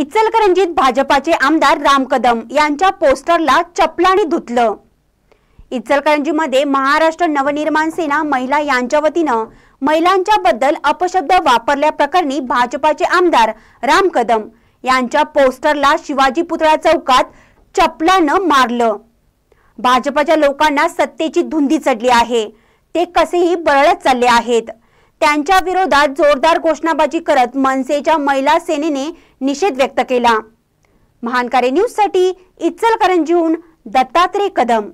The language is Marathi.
इचलकरंजीत भाजपाचे आमदार राम कदम यांच्या पोस्टरला चपलाने धुतलं इचलकरंजीमध्ये महाराष्ट्र नवनिर्माण सेना महिला यांच्या वतीनं महिलांच्या बद्दल अपशब्द वापरल्याप्रकरणी भाजपाचे आमदार राम कदम यांच्या पोस्टरला शिवाजी पुतळा चौकात चपलानं मारलं भाजपाच्या लोकांना सत्तेची धुंदी चढली आहे ते कसेही बळत चालले आहेत त्यांच्या विरोधात जोरदार घोषणाबाजी करत मनसेच्या महिला सेनेने निषेध व्यक्त केला महानकारे न्यूजसाठी इचलकरंजीहून दत्तात्रय कदम